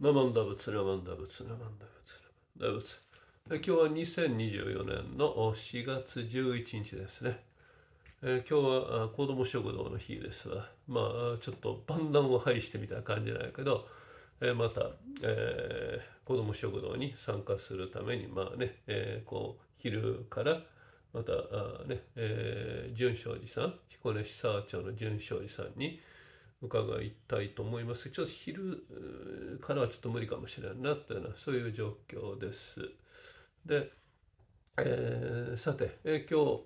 ナマンダ仏、ナマンダ仏、ナマンダ仏、ナマンダ仏。今日は2024年の4月11日ですね。えー、今日は子ども食堂の日ですが、まあ、ちょっと万難を排してみたいな感じなんやけど、えー、また、えー、子ども食堂に参加するために、まあね、えー、こう、昼から、また、あね、えー、淳正寺さん、彦根市沢町の淳正寺さんに、伺いたいと思います。ちょっと昼からはちょっと無理かもしれんなというような、そういう状況です。で、えー、さて、えー、今日、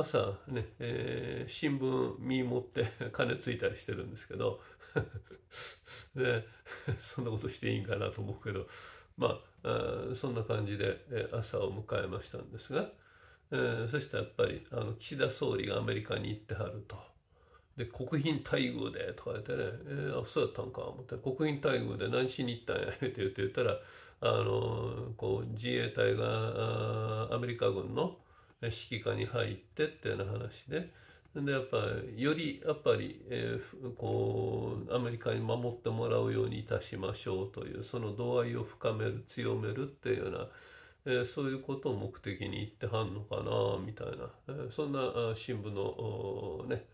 朝ね、えー、新聞見持って金ついたりしてるんですけど で そんなことしていいんかなと思うけどまあそんな感じで朝を迎えましたんですが、えー、そしたらやっぱりあの岸田総理がアメリカに行ってはると。で、国賓待遇で、とか言ってね、えー、あ、そうやったんか、思って、国賓待遇で何しに行ったんや、って言って言ったら、あの、こう、自衛隊が、アメリカ軍の指揮下に入ってっていうような話で、で、やっぱ、より、やっぱり、えー、こう、アメリカに守ってもらうようにいたしましょうという、その度合いを深める、強めるっていうような、えー、そういうことを目的に言ってはんのかな、みたいな、えー、そんな新聞の、ね、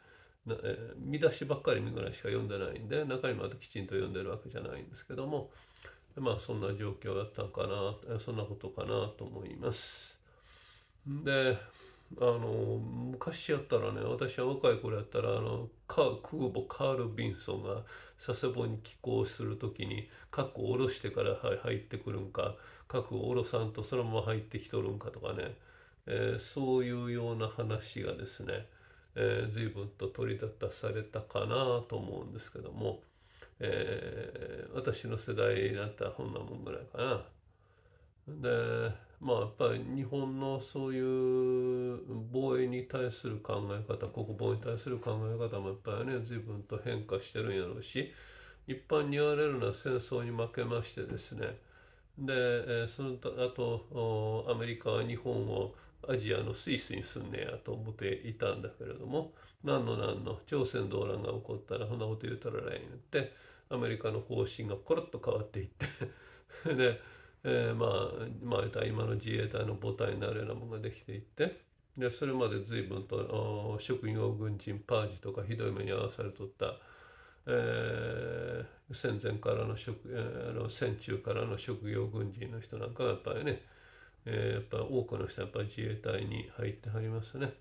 えー、見出しばっかりぐらいしか読んでないんで中身まできちんと読んでるわけじゃないんですけどもまあそんな状況だったかなそんなことかなと思います。であの昔やったらね私は若い頃やったらあの空母カール・ビンソンが佐世保に寄港する時に核を下ろしてから入ってくるんか核を下ろさんとそのまま入ってきとるんかとかね、えー、そういうような話がですねえー、随分と取り立たされたかなと思うんですけども、えー、私の世代になったらこんなもんぐらいかな。でまあやっぱり日本のそういう防衛に対する考え方国防に対する考え方もやっぱりね随分と変化してるんやろうし一般に言われるのは戦争に負けましてですねでそのあとアメリカは日本をアジアのスイスに住んねやと思っていたんだけれども何の何の朝鮮動乱が起こったらそんなこと言うたらないんってアメリカの方針がコロッと変わっていって で、えー、まあまあ今の自衛隊の母体になるようなものができていってでそれまで随分と職業軍人パージとかひどい目に遭わされとった。えー、戦前からの職、えー、あの戦中からの職業軍人の人なんかがやっぱりねえー、やっぱ多くの人はやっぱ自衛隊に入ってはりますね。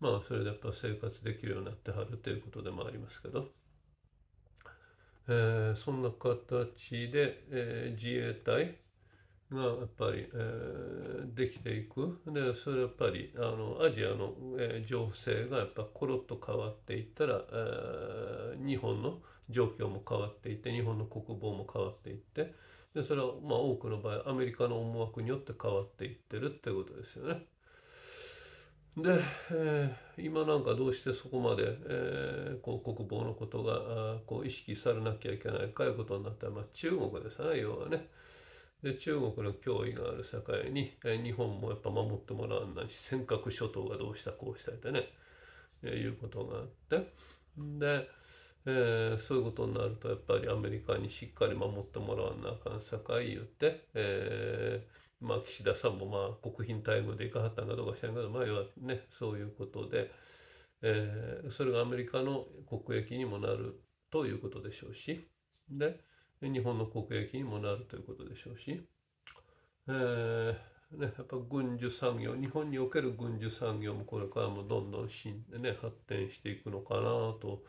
まあそれでやっぱ生活できるようになってはるということでもありますけど、えー、そんな形で、えー、自衛隊がやっぱり、えー、できていくでそれやっぱりあのアジアの、えー、情勢がやっぱコロッと変わっていったら、えー、日本の状況も変わっていって日本の国防も変わっていってでそれはまあ多くの場合アメリカの思惑によって変わっていってるってことですよね。で、えー、今なんかどうしてそこまで、えー、こう国防のことがこう意識されなきゃいけないかいうことになったら、まあ、中国ですね要はね。で中国の脅威がある社会に、えー、日本もやっぱ守ってもらわないし尖閣諸島がどうしたこうしたいってね、えいうことがあってでえー、そういうことになるとやっぱりアメリカにしっかり守ってもらわなあかんさかい言って、えー、まあ、岸田さんもまあ国賓待遇で行かはったんかどうか知らんけどまあ要はねそういうことで、えー、それがアメリカの国益にもなるということでしょうしで日本の国益にもなるということでしょうし、えーね、やっぱ軍需産業日本における軍需産業もこれからもどんどんん、ね、発展していくのかなと。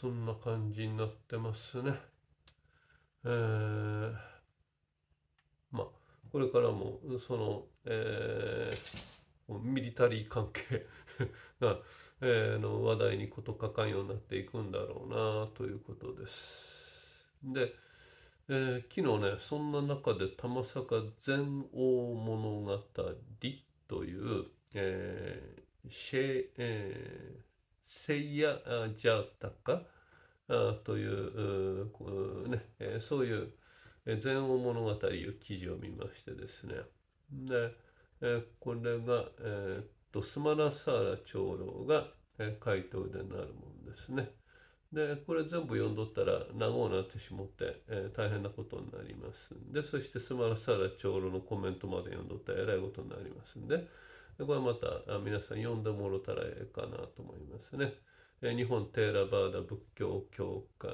そんな感じになってますね。えー、まあ、これからも、その、えー、ミリタリー関係 が、えー、の話題に事欠かんようになっていくんだろうな、ということです。で、えー、昨日ね、そんな中で、玉坂全王物語という、えー、シェ、えー、せいやじゃったかというう、ね、そういう禅王物語という記事を見ましてですねでこれが、えー、っとスマナサーラ長老が回答でなるもんですね。でこれ全部読んどったら長うなってしもって、えー、大変なことになりますんでそしてスマラサーラ長老のコメントまで読んどったらえらいことになりますんで。これはまた皆さん読んでもろたらええかなと思いますね。日本テーラバーダ仏教協会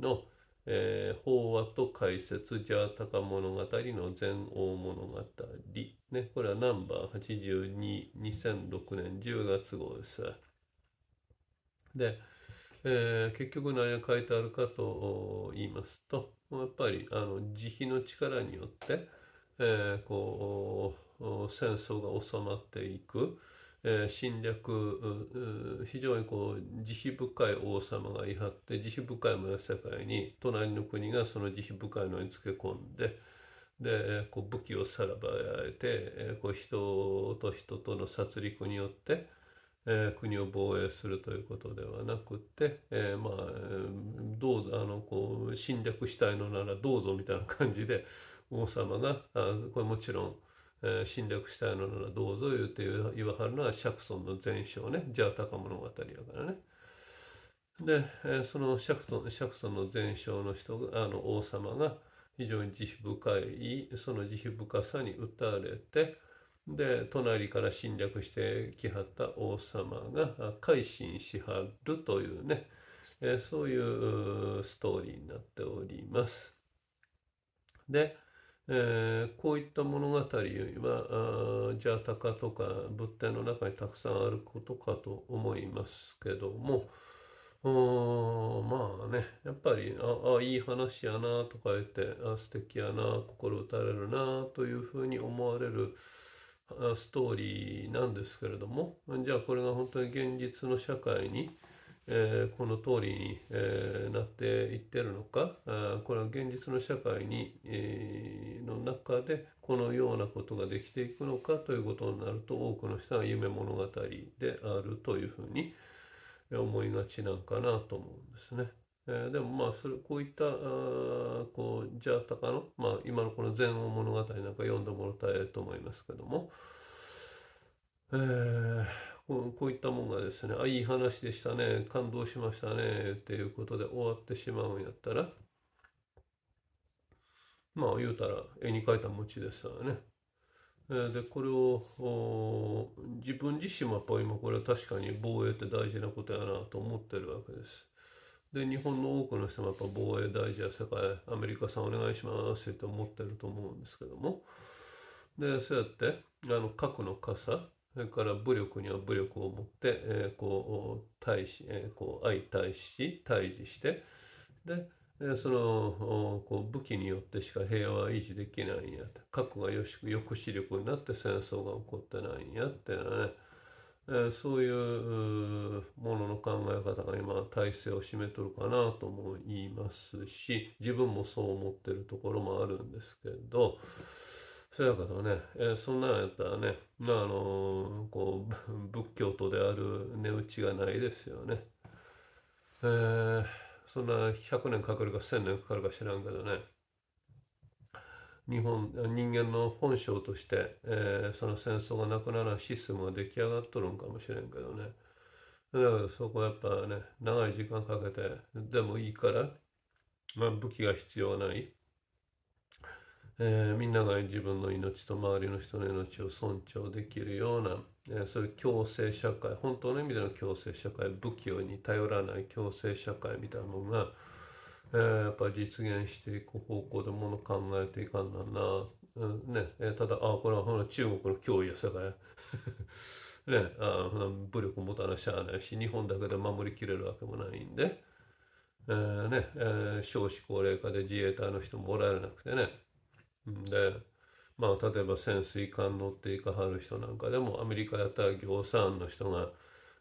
の、えー、法話と解説ジャータカ物語の全王物語、ね、これはナンバー82、2006年10月号です。で、えー、結局何が書いてあるかと言いますと、やっぱりあの慈悲の力によって、えー、こう、戦争が収まっていく、えー、侵略非常にこう慈悲深い王様がいはって慈悲深いもの世界に隣の国がその慈悲深いのにつけ込んで。でこう武器をさらばやれてこう人と人との殺戮によって、えー、国を防衛するということではなくて、えー、まあどうあのこう侵略したいのならどうぞみたいな感じで王様があこれもちろんえー、侵略したいのならどうぞ言うて言わはるのは釈尊の全哨ねジャータカ物語やからね。で、えー、その釈尊釈尊の全章の人あの王様が非常に慈悲深いその慈悲深さに打たれてで隣から侵略してきはった王様が改心しはるというね、えー、そういうストーリーになっております。で、えー、こういった物語はあジャータカとか仏典の中にたくさんあることかと思いますけどもまあねやっぱりああいい話やなとか言ってあ素敵やな心打たれるなというふうに思われるストーリーなんですけれどもじゃあこれが本当に現実の社会に、えこの通りに、えなっていってるのかあこれは現実の社会に、えの中でこのようなことができていくのかということになると多くの人は夢物語であるというふうに思いがちなんかなと思うんですね。えでもまあそれこういったあこうジャータカの、まあ、今のこの「禅王物語」なんか読んでもらいたいと思いますけども。えーこういったもんがですね、あ、いい話でしたね、感動しましたね、っていうことで終わってしまうんやったら、まあ言うたら絵に描いた餅ですからね。でこれを自分自身もやっぱ今これは確かに防衛って大事なことやなと思ってるわけです。で日本の多くの人もやっぱ防衛大事や世界アメリカさんお願いしますって思ってると思うんですけどもでそうやってあの核の傘それから武力には武力を持って、えー、こう対し、えー、こう相対し対峙してで、えー、そのこう武器によってしか平和は維持できないんやって核が抑止力になって戦争が起こってないんやっていうのはね、えー、そういうものの考え方が今体制を占めとるかなとも言いますし自分もそう思ってるところもあるんですけど。せやからね、えー、そんなんやったらね、あのー、こう、仏教徒である値打ちがないですよね。えー、そんな100年かかるか1000年かかるか知らんけどね、日本、人間の本性として、えー、その戦争がなくならんシステムが出来上がっとるんかもしれんけどね。だからそこはやっぱね、長い時間かけて、でもいいから、まあ、武器が必要ない。えー、みんなが自分の命と周りの人の命を尊重できるような、えー、そういう共生社会本当の意味での共生社会不器用に頼らない共生社会みたいなものが、えー、やっぱ実現していく方向でもの考えていかんんな、うんねえー、ただあこれはほら中国の脅威やさかい ねあ武力もたらしゃあないし日本だけで守りきれるわけもないんで、えーねえー、少子高齢化で自衛隊の人もおられなくてねでまあ例えば潜水艦乗っていかはる人なんかでもアメリカやったら行産の人が、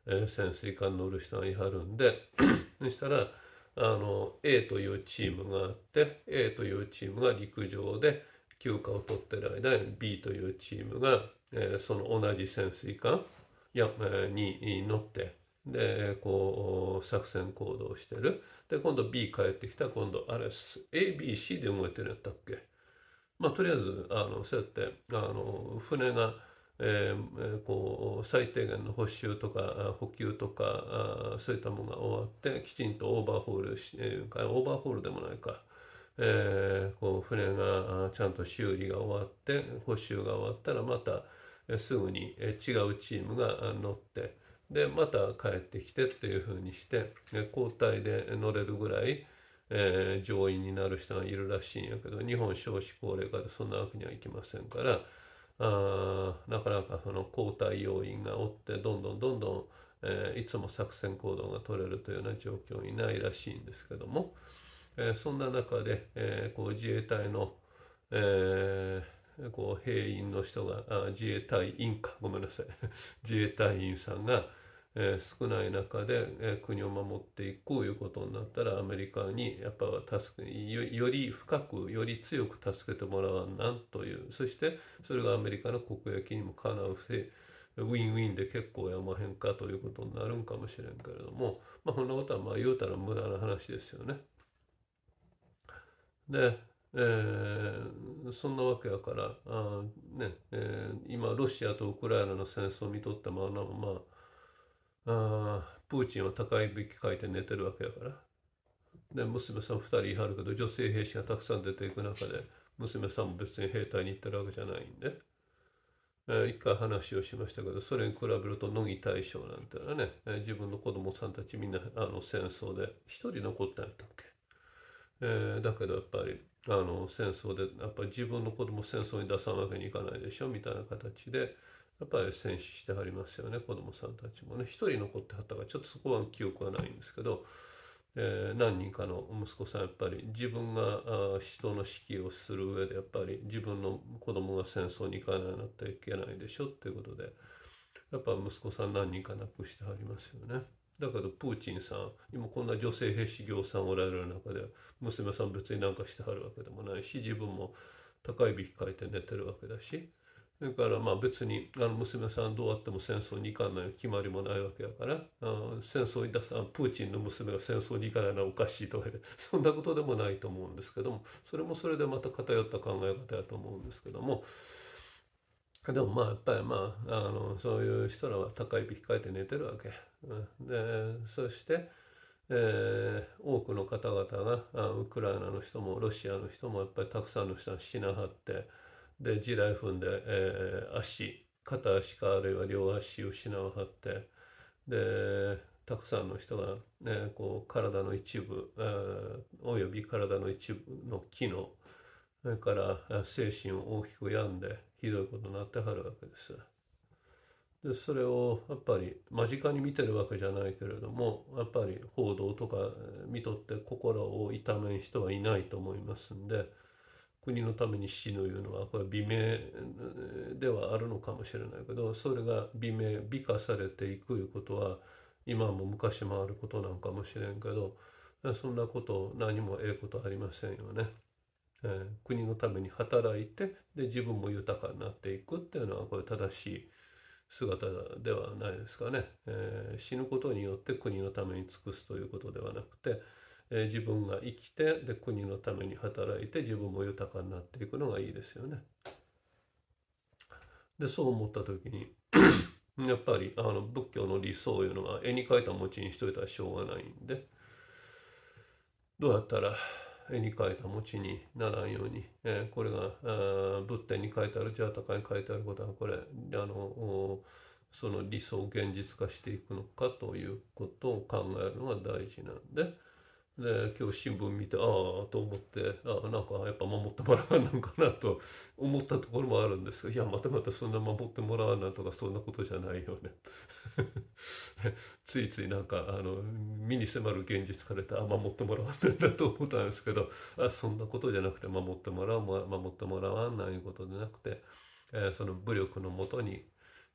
えー、潜水艦乗る人がいはるんで そしたらあの A というチームがあって A というチームが陸上で休暇を取ってる間に B というチームが、えー、その同じ潜水艦や、えー、に乗ってでこう作戦行動してるで今度 B 帰ってきたら今度あれ ABC で動いてるんやったっけまあ、とりあえずあのそうやってあの船が、えー、こう最低限の補修とか補給とかそういったものが終わってきちんとオーバーホールし、えー、オーバーホールでもないか、えー、こう船がちゃんと修理が終わって補修が終わったらまた、すぐに、え違うチームが乗ってでまた帰ってきてっていうふうにして、交代で乗れるぐらい。えー、上院になる人がいるらしいんやけど日本少子高齢化でそんなわけにはいきませんからあなかなかその交代要因がおってどんどんどんどん、えー、いつも作戦行動が取れるというような状況にないらしいんですけども、えー、そんな中で、えー、こう自衛隊の、えー、こう兵員の人があ自衛隊員かごめんなさい 自衛隊員さんがえー、少ない中で、えー、国を守っていこういうことになったらアメリカにやっぱ助けよより深くより強く助けてもらわんなんというそしてそれがアメリカの国益にもかなうしウィンウィンで結構やまへんかということになるんかもしれんけれども、まあ、こんなことはまあ言うたら無駄な話ですよね。で、えー、そんなわけやからあ、ねえー、今ロシアとウクライナの戦争を見とってもあのまああプーチンは高いびき書いて寝てるわけやから。で娘さん2人いはるけど女性兵士がたくさん出ていく中で娘さんも別に兵隊に行ってるわけじゃないんで、えー、一回話をしましたけどそれに比べると乃木大将なんていうのはね、えー、自分の子供さんたちみんなあの戦争で1人残ったんやったっけ、えー、だけどやっぱりあの戦争でやっぱり自分の子供戦争に出さんわけにいかないでしょみたいな形で。やっぱり戦死してはりますよね子供さんたちもね一人残ってはったからちょっとそこは記憶はないんですけど、えー、何人かの息子さんやっぱり自分が人の指揮をする上でやっぱり自分の子供が戦争に行かないなってはいけないでしょっていうことでやっぱ息子さん何人か亡くしてはりますよね。だけどプーチンさん今こんな女性兵士業さんおられる中で娘さん別になんかしてはるわけでもないし自分も高い引き換えて寝てるわけだし。だからまあ別にあの娘さんどうあっても戦争に行かない決まりもないわけやから、あ戦争に出すあプーチンの娘が戦争に行かないのはおかしいとか そんなことでもないと思うんですけどもそれもそれでまた偏った考え方やと思うんですけども。でもまあやっぱりまああのそういう人らは高い日控えて寝てるわけ。でそして、えー、多くの方々がウクライナの人もロシアの人もやっぱりたくさんの人が死なはってで地雷踏んで、えー、足片足かあるいは両足を失わはってでたくさんの人が、ね、こう体の一部、えー、および体の一部の機能それから精神を大きく病んでひどいことになってはるわけです。でそれをやっぱり間近に見てるわけじゃないけれどもやっぱり報道とか見とって心を痛めん人はいないと思いますんで。国のために死ぬいうのはこれは美名ではあるのかもしれないけどそれが美名美化されていくいうことは今も昔もあることなんかもしれんけどそんなこと何もええことありませんよね。えー、国のために働いてで自分も豊かになっていくっていうのはこれ正しい姿ではないですかね、えー、死ぬことによって国のために尽くすということではなくてえ自分が生きてで国のために働いて自分も豊かになっていくのがいいですよね。でそう思った時に やっぱりあの仏教の理想いうのは絵に描いた餅にしといたらしょうがないんでどうやったら絵に描いた餅にならんように、えー、これが仏典に書いてあるじゃあ高に書いてあることはこれあのその理想を現実化していくのかということを考えるのが大事なんで。で今日新聞見てああと思ってあなんかやっぱ守ってもらわんのかなと思ったところもあるんですいやまたまたそんな守ってもらわなとかそんなことじゃないよね ついついなんかあの身に迫る現実からてあ守ってもらわないんだと思ったんですけどあそんなことじゃなくて守ってもらう守ってもらわんなんいうことじゃなくて、えー、その武力のもとに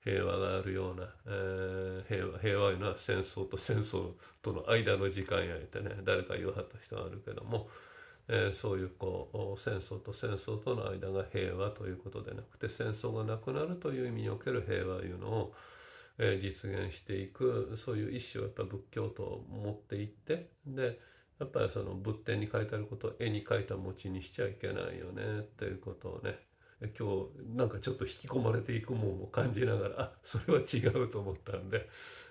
平和があるような、えー、平和平和いうのは戦争と戦争との間の時間やいてね誰か言わはった人があるけども、えー、そういうこう戦争と戦争との間が平和ということでなくて戦争がなくなるという意味における平和いうのを、えー、実現していくそういう意思をやっぱ仏教と持っていってでやっぱりその仏典に書いてあることを絵に描いた餅にしちゃいけないよねということをね今日なんかちょっと引き込まれていくもんを感じながらあそれは違うと思ったんで、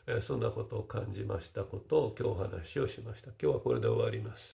えそんなことを感じましたことを今日お話をしました今日はこれで終わります。